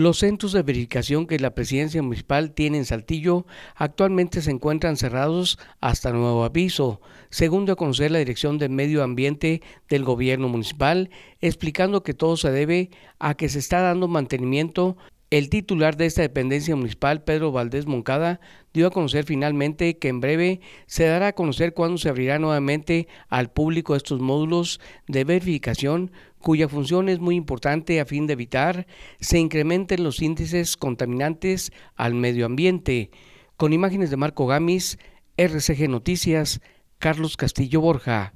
Los centros de verificación que la presidencia municipal tiene en Saltillo actualmente se encuentran cerrados hasta nuevo aviso, según de conocer la Dirección de Medio Ambiente del Gobierno Municipal, explicando que todo se debe a que se está dando mantenimiento el titular de esta dependencia municipal, Pedro Valdés Moncada, dio a conocer finalmente que en breve se dará a conocer cuándo se abrirá nuevamente al público estos módulos de verificación cuya función es muy importante a fin de evitar se incrementen los índices contaminantes al medio ambiente. Con imágenes de Marco Gamis, RCG Noticias, Carlos Castillo Borja.